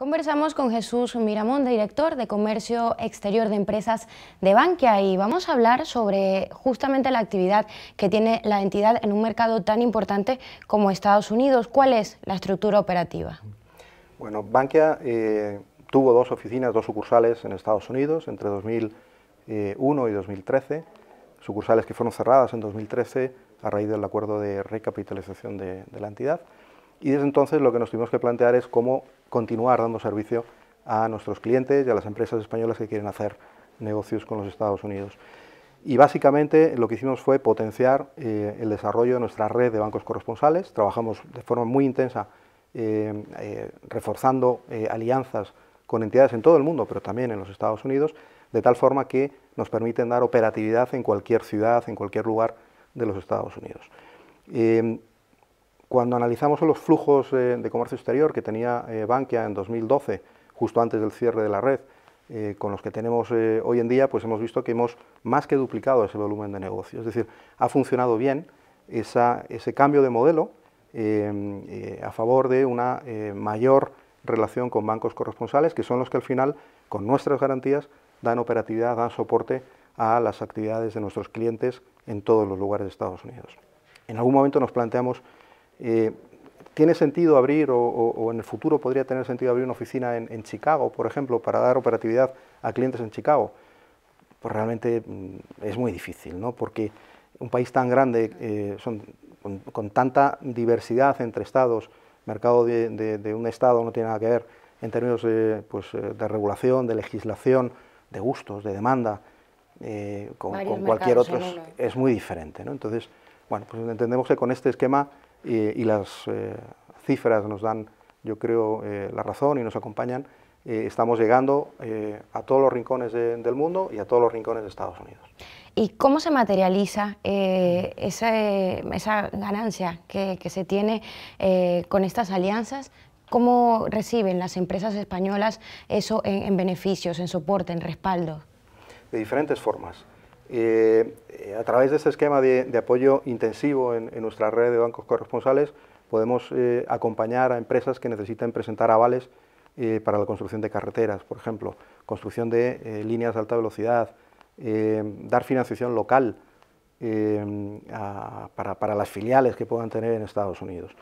Conversamos con Jesús Miramón, director de Comercio Exterior de Empresas de Bankia y vamos a hablar sobre justamente la actividad que tiene la entidad en un mercado tan importante como Estados Unidos. ¿Cuál es la estructura operativa? Bueno, Bankia eh, tuvo dos oficinas, dos sucursales en Estados Unidos entre 2001 eh, y 2013, sucursales que fueron cerradas en 2013 a raíz del acuerdo de recapitalización de, de la entidad. Y desde entonces lo que nos tuvimos que plantear es cómo continuar dando servicio a nuestros clientes y a las empresas españolas que quieren hacer negocios con los Estados Unidos. Y básicamente lo que hicimos fue potenciar eh, el desarrollo de nuestra red de bancos corresponsales. Trabajamos de forma muy intensa eh, eh, reforzando alianzas con entidades en todo el mundo, pero también en los Estados Unidos, de tal forma que nos permiten dar operatividad en cualquier ciudad, en cualquier lugar de los Estados Unidos. Cuando analizamos los flujos eh, de comercio exterior que tenía eh, Bankia en 2012, justo antes del cierre de la red, eh, con los que tenemos hoy en día, pues hemos visto que hemos más que duplicado ese volumen de negocio. Es decir, ha funcionado bien ese cambio de modelo a favor de una mayor relación con bancos corresponsales, que son los que al final, con nuestras garantías, dan operatividad, dan soporte a las actividades de nuestros clientes en todos los lugares de Estados Unidos. En algún momento nos planteamos eh, ¿Tiene sentido abrir o, en el futuro podría tener sentido abrir una oficina en, Chicago, por ejemplo, para dar operatividad a clientes en Chicago? Pues realmente mm, es muy difícil, ¿no? Porque un país tan grande, eh, con, tanta diversidad entre estados, mercado de, un estado no tiene nada que ver en términos de, pues, eh, de regulación, de legislación, de gustos, de demanda, con, cualquier otro es muy diferente, ¿no? Entonces, bueno, pues entendemos que con este esquema y las eh, cifras nos dan, yo creo, eh, la razón y nos acompañan, eh, estamos llegando a todos los rincones del mundo y a todos los rincones de Estados Unidos. ¿Y cómo se materializa esa, esa, ganancia que, que se tiene con estas alianzas ¿Cómo reciben las empresas españolas eso en, beneficios, en soporte, en respaldo? De diferentes formas. Eh, a través de este esquema de, apoyo intensivo en, nuestra red de bancos corresponsales, podemos eh, acompañar a empresas que necesiten presentar avales eh, para la construcción de carreteras, por ejemplo, construcción de líneas de alta velocidad, dar financiación local para, las filiales que puedan tener en Estados Unidos.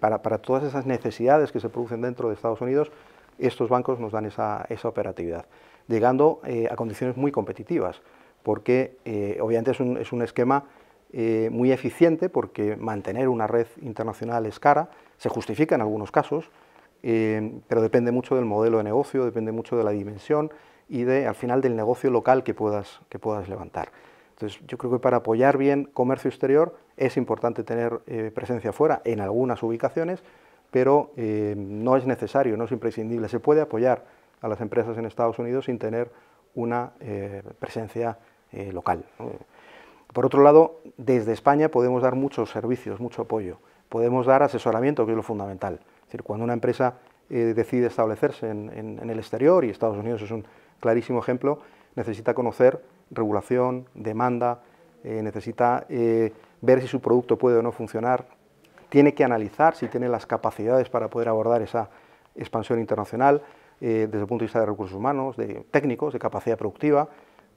para todas esas necesidades que se producen dentro de Estados Unidos, estos bancos nos dan esa, operatividad, llegando eh, a condiciones muy competitivas, porque eh, obviamente es un, esquema eh, muy eficiente, porque mantener una red internacional es cara, se justifica en algunos casos, pero depende mucho del modelo de negocio, depende mucho de la dimensión y de, al final del negocio local que puedas, que puedas levantar. Entonces, yo creo que para apoyar bien comercio exterior es importante tener presencia fuera en algunas ubicaciones, pero eh, no es necesario, no es imprescindible. Se puede apoyar a las empresas en Estados Unidos sin tener una eh, presencia eh, local. Por otro lado, desde España podemos dar muchos servicios, mucho apoyo. Podemos dar asesoramiento, que es lo fundamental. decir, cuando una empresa decide establecerse en, el exterior, y Estados Unidos es un clarísimo ejemplo, necesita conocer regulación, demanda, necesita ver si su producto puede o no funcionar, tiene que analizar si tiene las capacidades para poder abordar esa expansión internacional eh, desde el punto de vista de recursos humanos, de técnicos, de capacidad productiva,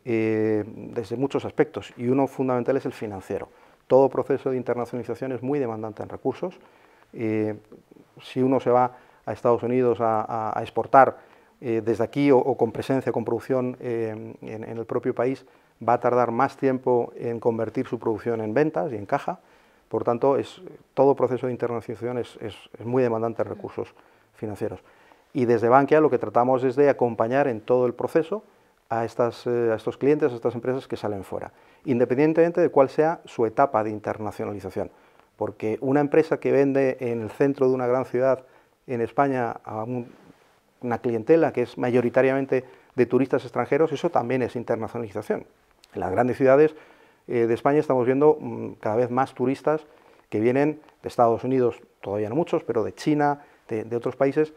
eh, desde muchos aspectos. Y uno fundamental es el financiero. Todo proceso de internacionalización es muy demandante en recursos. Eh, si uno se va a Estados Unidos a, exportar desde aquí o, con presencia, con producción en el propio país, va a tardar más tiempo en convertir su producción en ventas y en caja por tanto, todo proceso de internacionalización es, muy demandante de recursos financieros. Y desde Bankia lo que tratamos es de acompañar en todo el proceso eh, a, estos clientes, a estas empresas que salen fuera, independientemente de cuál sea su etapa de internacionalización. Porque una empresa que vende en el centro de una gran ciudad en España a una clientela que es mayoritariamente de turistas extranjeros, eso también es internacionalización. En las grandes ciudades eh, de España estamos viendo mm, cada vez más turistas que vienen de Estados Unidos, todavía no muchos, pero de China, de, otros países,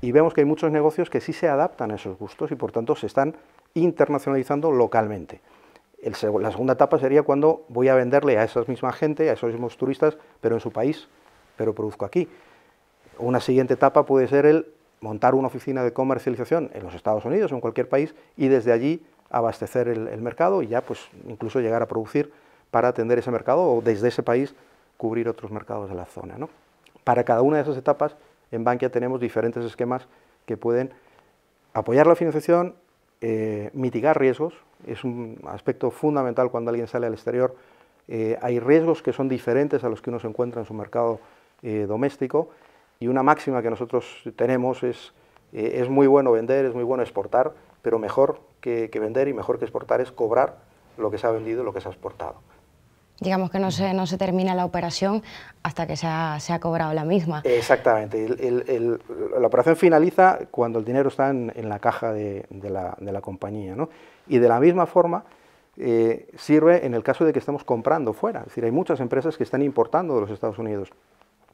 y vemos que hay muchos negocios que sí se adaptan a esos gustos y por tanto se están internacionalizando localmente. la segunda etapa sería cuando voy a venderle a esa misma gente, a esos mismos turistas, pero en su país, pero produzco aquí. Una siguiente etapa puede ser el montar una oficina de comercialización en los Estados Unidos o en cualquier país y desde allí abastecer el, mercado y ya pues incluso llegar a producir para atender ese mercado o desde ese país cubrir otros mercados de la zona. ¿no? Para cada una de esas etapas en Bankia tenemos diferentes esquemas que pueden apoyar la financiación, eh, mitigar riesgos, es un aspecto fundamental cuando alguien sale al exterior, eh, hay riesgos que son diferentes a los que uno se encuentra en su mercado eh, doméstico y una máxima que nosotros tenemos es, es muy bueno vender, es muy bueno exportar, pero mejor que, vender y mejor que exportar es cobrar lo que se ha vendido y lo que se ha exportado digamos que no se, no se termina la operación hasta que se ha, cobrado la misma. Exactamente, la operación finaliza cuando el dinero está en, la caja de, la, compañía, Y de la misma forma eh, sirve en el caso de que estamos comprando fuera, es decir, hay muchas empresas que están importando de los Estados Unidos.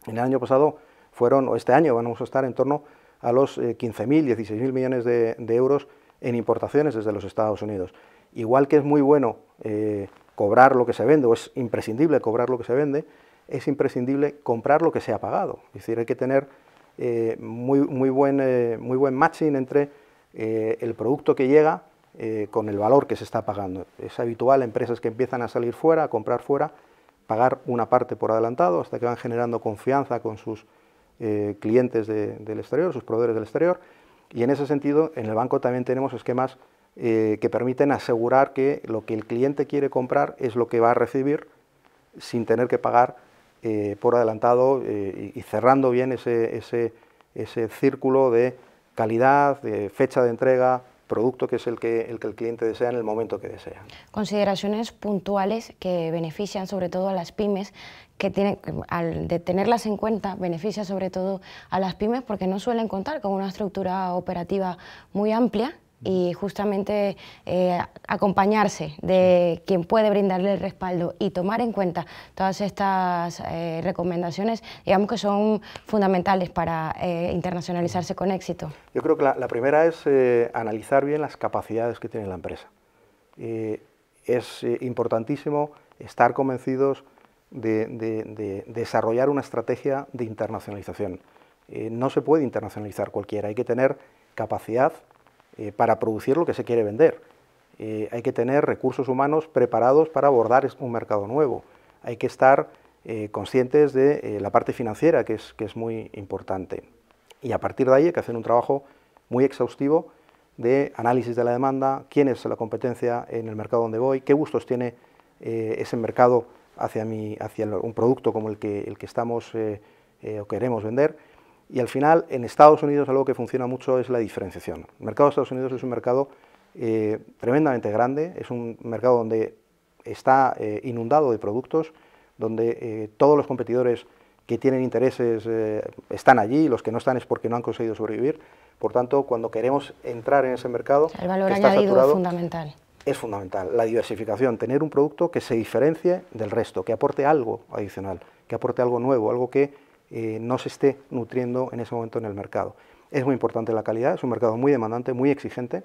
En el año pasado fueron, o este año vamos a estar en torno a los 15.000, eh, 16.000 millones de euros en importaciones desde los Estados Unidos. Igual que es muy bueno eh, cobrar lo que se vende, o es imprescindible cobrar lo que se vende, es imprescindible comprar lo que se ha pagado. Es decir, hay que tener eh, muy, eh, muy, buen, matching entre el producto que llega con el valor que se está pagando. Es habitual empresas que empiezan a salir fuera, a comprar fuera, pagar una parte por adelantado hasta que van generando confianza con sus clientes del exterior, sus proveedores del exterior, y en ese sentido, en el banco también tenemos esquemas eh, que permiten asegurar que lo que el cliente quiere comprar es lo que va a recibir sin tener que pagar eh, por adelantado eh, y cerrando bien ese, ese círculo de calidad, de fecha de entrega, producto que es el que, el que el cliente desea en el momento que desea. Consideraciones puntuales que benefician sobre todo a las pymes, que tienen, al de tenerlas en cuenta beneficia sobre todo a las pymes porque no suelen contar con una estructura operativa muy amplia y justamente eh, acompañarse de quien puede brindarle el respaldo y tomar en cuenta todas estas eh, recomendaciones, digamos que son fundamentales para eh, internacionalizarse con éxito. Yo creo que la, primera es analizar bien las capacidades que tiene la empresa. es importantísimo estar convencidos de, de, desarrollar una estrategia de internacionalización. no se puede internacionalizar cualquiera, hay que tener capacidad, eh, para producir lo que se quiere vender. Eh, hay que tener recursos humanos preparados para abordar un mercado nuevo. Hay que estar eh, conscientes de la parte financiera, que es, muy importante. Y a partir de ahí hay que hacer un trabajo muy exhaustivo de análisis de la demanda, quién es la competencia en el mercado donde voy, qué gustos tiene ese mercado hacia, hacia un producto como el que, el que estamos o queremos vender y al final, en Estados Unidos algo que funciona mucho es la diferenciación. El mercado de Estados Unidos es un mercado eh, tremendamente grande, es un mercado donde está eh, inundado de productos, donde eh, todos los competidores que tienen intereses están allí, los que no están es porque no han conseguido sobrevivir. Por tanto, cuando queremos entrar en ese mercado, el valor añadido es fundamental. Es fundamental la diversificación, tener un producto que se diferencie del resto, que aporte algo adicional, que aporte algo nuevo, algo que eh, no se esté nutriendo en ese momento en el mercado. Es muy importante la calidad, es un mercado muy demandante, muy exigente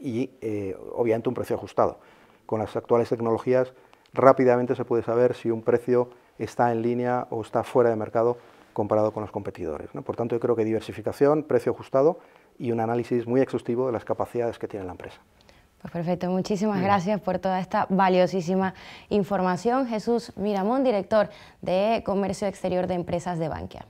y eh, obviamente un precio ajustado. Con las actuales tecnologías rápidamente se puede saber si un precio está en línea o está fuera de mercado comparado con los competidores. Por tanto, yo creo que diversificación, precio ajustado y un análisis muy exhaustivo de las capacidades que tiene la empresa. Pues perfecto, muchísimas gracias por toda esta valiosísima información. Jesús Miramón, director de Comercio Exterior de Empresas de Bankia.